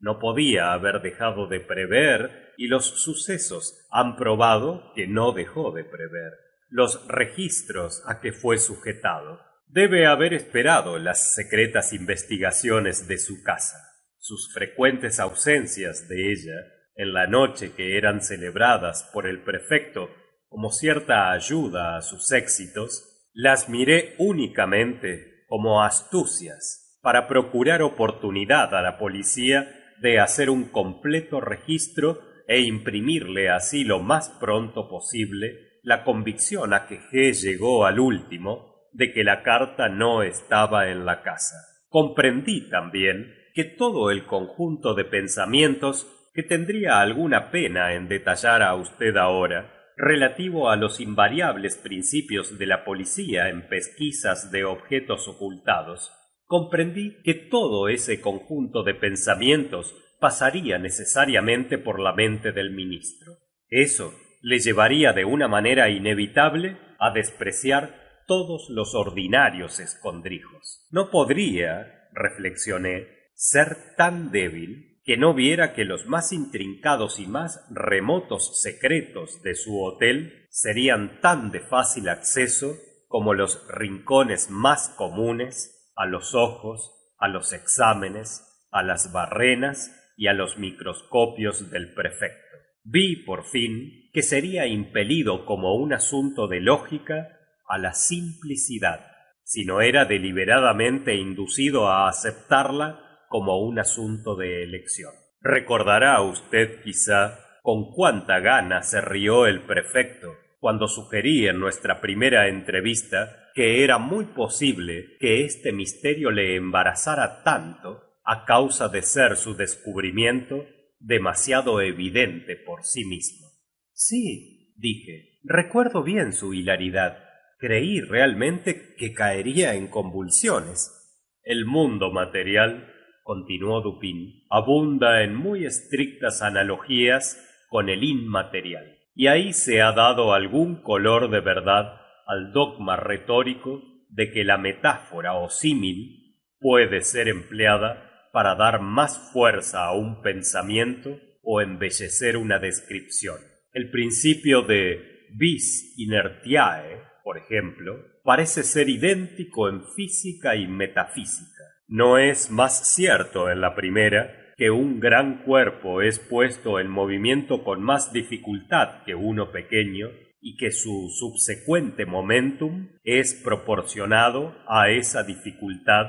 no podía haber dejado de prever y los sucesos han probado que no dejó de prever los registros a que fue sujetado debe haber esperado las secretas investigaciones de su casa sus frecuentes ausencias de ella en la noche que eran celebradas por el prefecto como cierta ayuda a sus éxitos las miré únicamente como astucias para procurar oportunidad a la policía de hacer un completo registro e imprimirle así lo más pronto posible la convicción a que g llegó al último de que la carta no estaba en la casa comprendí también que todo el conjunto de pensamientos que tendría alguna pena en detallar a usted ahora relativo a los invariables principios de la policía en pesquisas de objetos ocultados comprendí que todo ese conjunto de pensamientos pasaría necesariamente por la mente del ministro eso le llevaría de una manera inevitable a despreciar todos los ordinarios escondrijos no podría reflexioné ser tan débil que no viera que los más intrincados y más remotos secretos de su hotel serían tan de fácil acceso como los rincones más comunes a los ojos a los exámenes a las barrenas y a los microscopios del prefecto vi por fin que sería impelido como un asunto de lógica a la simplicidad sino era deliberadamente inducido a aceptarla como un asunto de elección. recordará usted quizá con cuánta gana se rió el prefecto cuando sugerí en nuestra primera entrevista que era muy posible que este misterio le embarazara tanto a causa de ser su descubrimiento demasiado evidente por sí mismo sí dije recuerdo bien su hilaridad creí realmente que caería en convulsiones el mundo material continuó Dupin, abunda en muy estrictas analogías con el inmaterial y ahí se ha dado algún color de verdad al dogma retórico de que la metáfora o símil puede ser empleada para dar más fuerza a un pensamiento o embellecer una descripción el principio de vis inertiae por ejemplo parece ser idéntico en física y metafísica no es más cierto en la primera que un gran cuerpo es puesto en movimiento con más dificultad que uno pequeño y que su subsecuente momentum es proporcionado a esa dificultad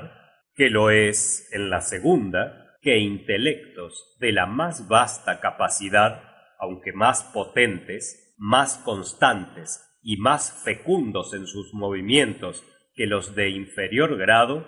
que lo es en la segunda que intelectos de la más vasta capacidad aunque más potentes más constantes y más fecundos en sus movimientos que los de inferior grado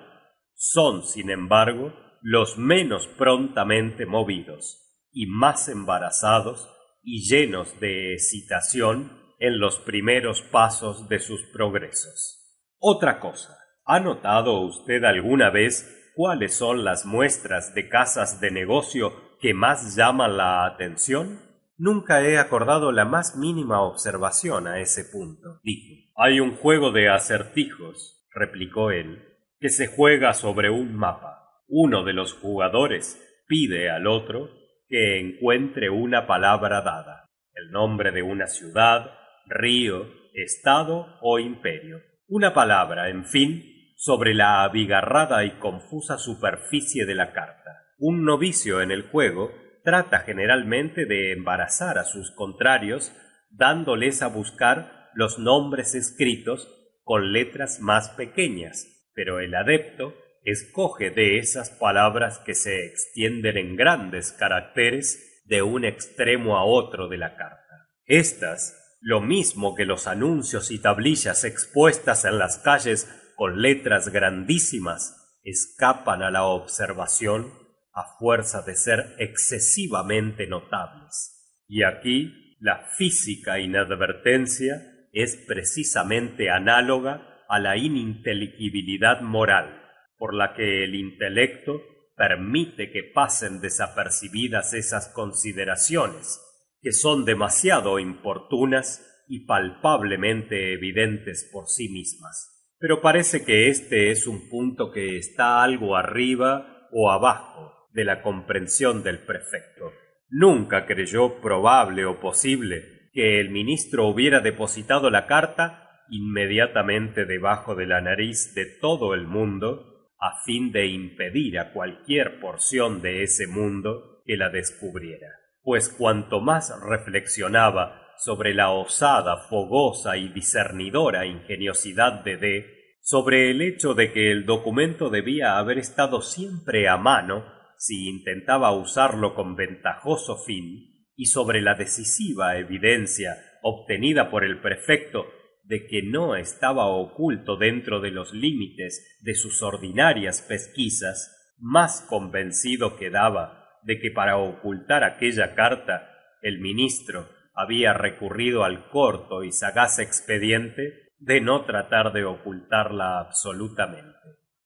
son sin embargo los menos prontamente movidos y más embarazados y llenos de excitación en los primeros pasos de sus progresos otra cosa ha notado usted alguna vez cuáles son las muestras de casas de negocio que más llaman la atención? nunca he acordado la más mínima observación a ese punto dijo hay un juego de acertijos replicó él que se juega sobre un mapa uno de los jugadores pide al otro que encuentre una palabra dada el nombre de una ciudad río estado o imperio una palabra en fin sobre la abigarrada y confusa superficie de la carta un novicio en el juego trata generalmente de embarazar a sus contrarios dándoles a buscar los nombres escritos con letras más pequeñas pero el adepto escoge de esas palabras que se extienden en grandes caracteres de un extremo a otro de la carta estas lo mismo que los anuncios y tablillas expuestas en las calles con letras grandísimas escapan a la observación a fuerza de ser excesivamente notables y aquí la física inadvertencia es precisamente análoga a la ininteligibilidad moral por la que el intelecto permite que pasen desapercibidas esas consideraciones que son demasiado importunas y palpablemente evidentes por sí mismas pero parece que este es un punto que está algo arriba o abajo de la comprensión del prefecto nunca creyó probable o posible que el ministro hubiera depositado la carta inmediatamente debajo de la nariz de todo el mundo á fin de impedir á cualquier porción de ese mundo que la descubriera pues cuanto más reflexionaba sobre la osada fogosa y discernidora ingeniosidad de d sobre el hecho de que el documento debía haber estado siempre á mano si intentaba usarlo con ventajoso fin y sobre la decisiva evidencia obtenida por el prefecto de que no estaba oculto dentro de los límites de sus ordinarias pesquisas más convencido quedaba de que para ocultar aquella carta el ministro había recurrido al corto y sagaz expediente de no tratar de ocultarla absolutamente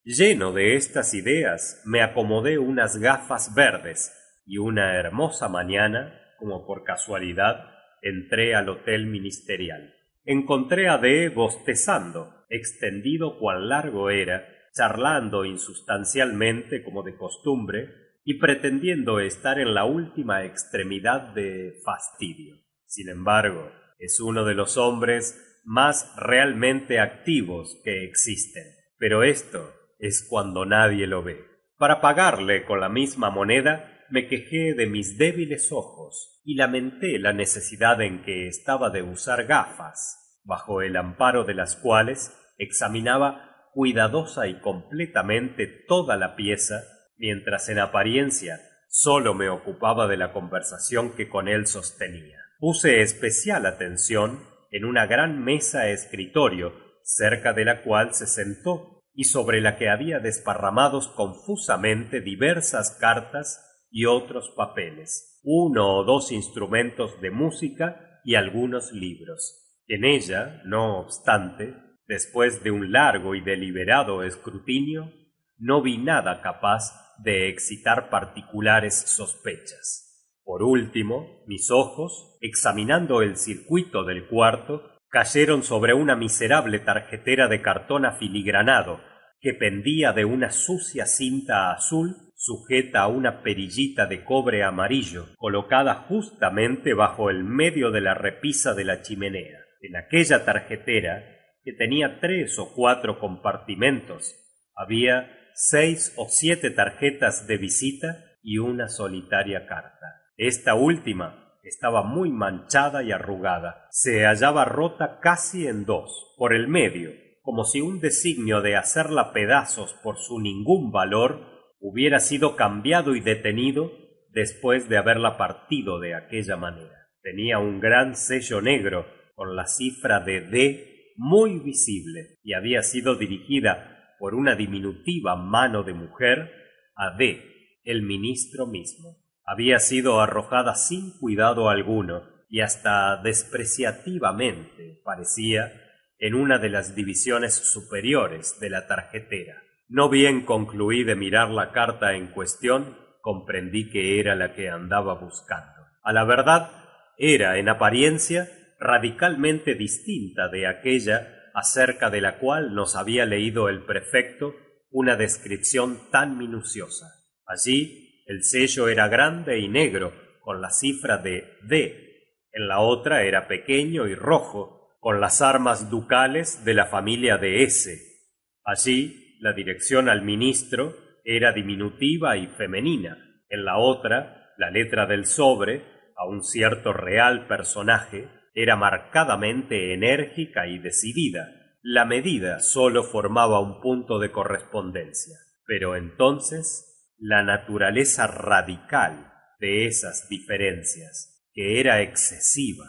lleno de estas ideas me acomodé unas gafas verdes y una hermosa mañana como por casualidad entré al hotel ministerial encontré a d bostezando extendido cuan largo era charlando insustancialmente como de costumbre y pretendiendo estar en la última extremidad de fastidio sin embargo es uno de los hombres más realmente activos que existen pero esto es cuando nadie lo ve para pagarle con la misma moneda me quejé de mis débiles ojos y lamenté la necesidad en que estaba de usar gafas bajo el amparo de las cuales examinaba cuidadosa y completamente toda la pieza mientras en apariencia sólo me ocupaba de la conversación que con él sostenía puse especial atención en una gran mesa escritorio cerca de la cual se sentó y sobre la que había desparramados confusamente diversas cartas y otros papeles uno o dos instrumentos de música y algunos libros en ella no obstante después de un largo y deliberado escrutinio no vi nada capaz de excitar particulares sospechas por último mis ojos examinando el circuito del cuarto cayeron sobre una miserable tarjetera de cartón afiligranado que pendía de una sucia cinta azul sujeta a una perillita de cobre amarillo colocada justamente bajo el medio de la repisa de la chimenea en aquella tarjetera que tenía tres o cuatro compartimentos había seis o siete tarjetas de visita y una solitaria carta esta última estaba muy manchada y arrugada se hallaba rota casi en dos por el medio como si un designio de hacerla pedazos por su ningún valor hubiera sido cambiado y detenido después de haberla partido de aquella manera tenía un gran sello negro con la cifra de d muy visible y había sido dirigida por una diminutiva mano de mujer a d el ministro mismo había sido arrojada sin cuidado alguno y hasta despreciativamente parecía, en una de las divisiones superiores de la tarjetera no bien concluí de mirar la carta en cuestión, comprendí que era la que andaba buscando a la verdad era en apariencia radicalmente distinta de aquella acerca de la cual nos había leído el prefecto una descripción tan minuciosa allí el sello era grande y negro con la cifra de d en la otra era pequeño y rojo con las armas ducales de la familia de s allí la dirección al ministro era diminutiva y femenina en la otra la letra del sobre a un cierto real personaje era marcadamente enérgica y decidida la medida solo formaba un punto de correspondencia pero entonces la naturaleza radical de esas diferencias que era excesiva,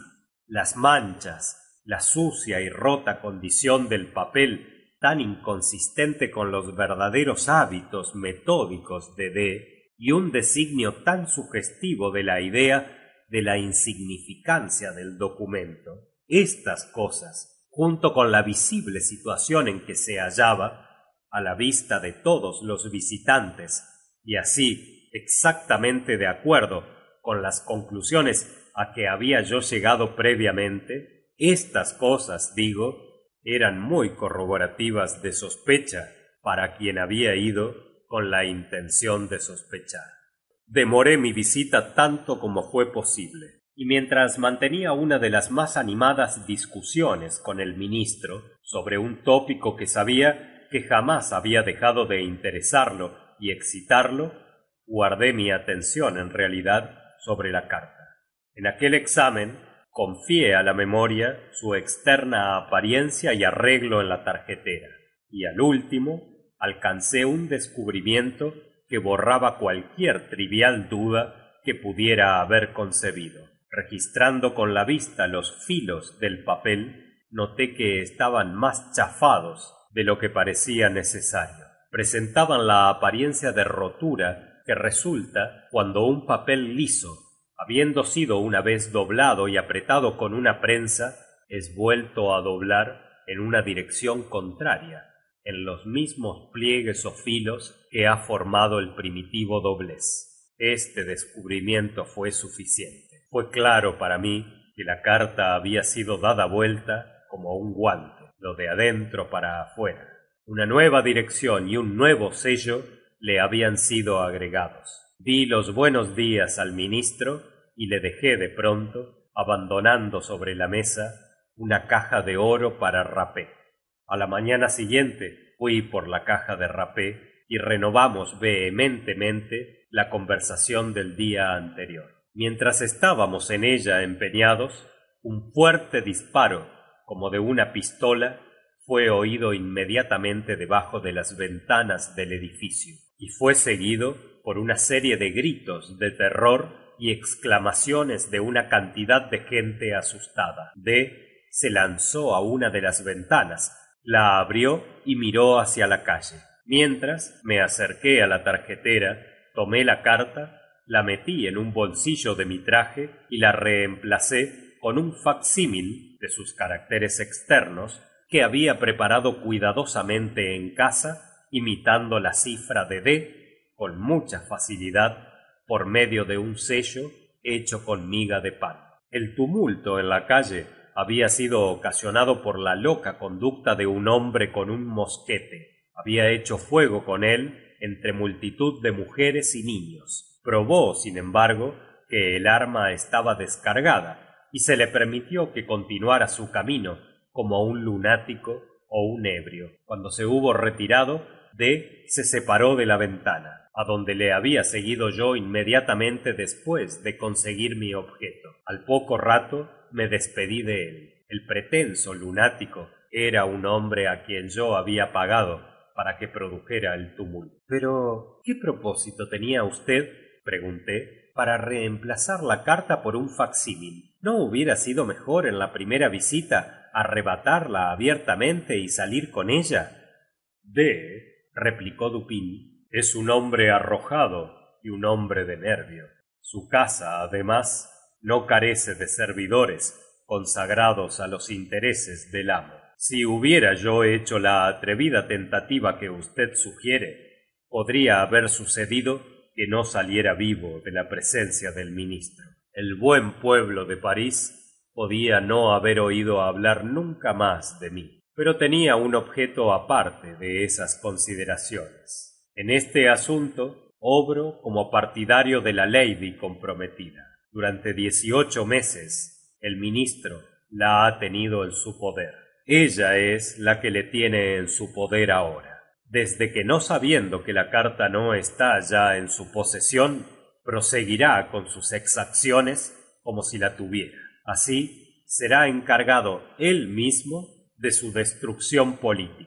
las manchas la sucia y rota condición del papel tan inconsistente con los verdaderos hábitos metódicos de d y un designio tan sugestivo de la idea de la insignificancia del documento estas cosas junto con la visible situación en que se hallaba a la vista de todos los visitantes y así exactamente de acuerdo con las conclusiones a que había yo llegado previamente estas cosas digo eran muy corroborativas de sospecha para quien había ido con la intención de sospechar demoré mi visita tanto como fue posible y mientras mantenía una de las más animadas discusiones con el ministro sobre un tópico que sabía que jamás había dejado de interesarlo y excitarlo guardé mi atención en realidad sobre la carta en aquel examen confié a la memoria su externa apariencia y arreglo en la tarjetera y al último alcancé un descubrimiento que borraba cualquier trivial duda que pudiera haber concebido registrando con la vista los filos del papel noté que estaban más chafados de lo que parecía necesario presentaban la apariencia de rotura que resulta cuando un papel liso habiendo sido una vez doblado y apretado con una prensa es vuelto a doblar en una dirección contraria en los mismos pliegues o filos que ha formado el primitivo doblez este descubrimiento fue suficiente fue claro para mí que la carta había sido dada vuelta como un guante lo de adentro para afuera una nueva dirección y un nuevo sello le habían sido agregados di los buenos días al ministro y le dejé de pronto abandonando sobre la mesa una caja de oro para rapé a la mañana siguiente fui por la caja de rapé y renovamos vehementemente la conversación del día anterior mientras estábamos en ella empeñados un fuerte disparo como de una pistola fue oído inmediatamente debajo de las ventanas del edificio y fue seguido por una serie de gritos de terror y exclamaciones de una cantidad de gente asustada d se lanzó a una de las ventanas la abrió y miró hacia la calle mientras me acerqué a la tarjetera tomé la carta la metí en un bolsillo de mi traje y la reemplacé con un facsímil de sus caracteres externos que había preparado cuidadosamente en casa imitando la cifra de d con mucha facilidad por medio de un sello hecho con miga de pan el tumulto en la calle había sido ocasionado por la loca conducta de un hombre con un mosquete Había hecho fuego con él entre multitud de mujeres y niños probó sin embargo que el arma estaba descargada y se le permitió que continuara su camino como un lunático o un ebrio cuando se hubo retirado d se separó de la ventana a donde le había seguido yo inmediatamente después de conseguir mi objeto al poco rato me despedí de él el pretenso lunático era un hombre a quien yo había pagado para que produjera el tumulto pero qué propósito tenía usted pregunté para reemplazar la carta por un facsímil no hubiera sido mejor en la primera visita arrebatarla abiertamente y salir con ella d replicó dupin es un hombre arrojado y un hombre de nervio su casa además no carece de servidores consagrados a los intereses del amo si hubiera yo hecho la atrevida tentativa que usted sugiere podría haber sucedido que no saliera vivo de la presencia del ministro el buen pueblo de parís podía no haber oído hablar nunca más de mí pero tenía un objeto aparte de esas consideraciones en este asunto obro como partidario de la lady comprometida durante diez meses el ministro la ha tenido en su poder ella es la que le tiene en su poder ahora desde que no sabiendo que la carta no está ya en su posesión, proseguirá con sus exacciones como si la tuviera así será encargado él mismo de su destrucción política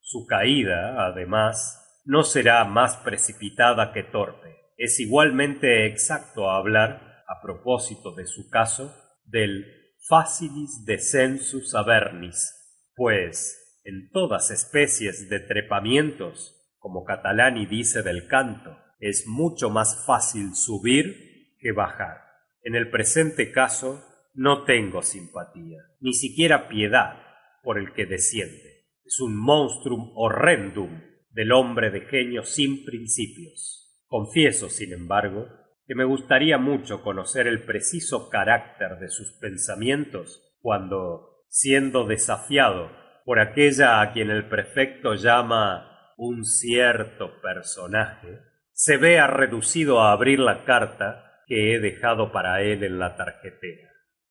su caída, además no será más precipitada que torpe es igualmente exacto hablar a propósito de su caso del facilis descensus avernis pues en todas especies de trepamientos como catalani dice del canto es mucho más fácil subir que bajar en el presente caso no tengo simpatía ni siquiera piedad por el que desciende es un monstrum horrendum del hombre de genio sin principios confieso sin embargo que me gustaría mucho conocer el preciso carácter de sus pensamientos cuando siendo desafiado por aquella a quien el prefecto llama un cierto personaje se vea reducido a abrir la carta que he dejado para él en la tarjetera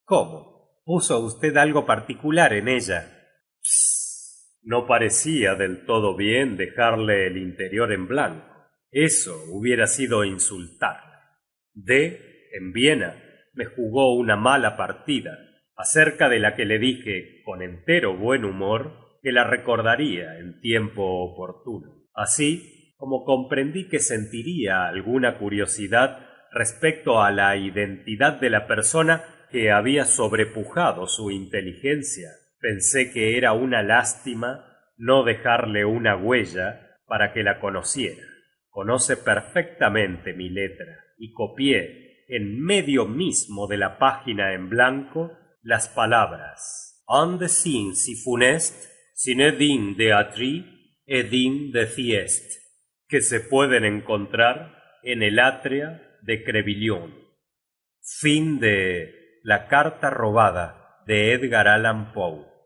cómo puso usted algo particular en ella pst no parecía del todo bien dejarle el interior en blanco eso hubiera sido insultar. d en viena me jugó una mala partida acerca de la que le dije con entero buen humor que la recordaría en tiempo oportuno así como comprendí que sentiría alguna curiosidad respecto a la identidad de la persona que había sobrepujado su inteligencia pensé que era una lástima no dejarle una huella para que la conociera conoce perfectamente mi letra y copié en medio mismo de la página en blanco las palabras and sin si funest edin de atri edin de thiest que se pueden encontrar en el atria de Crevillon. Fin de la carta robada de edgar Allan Poe.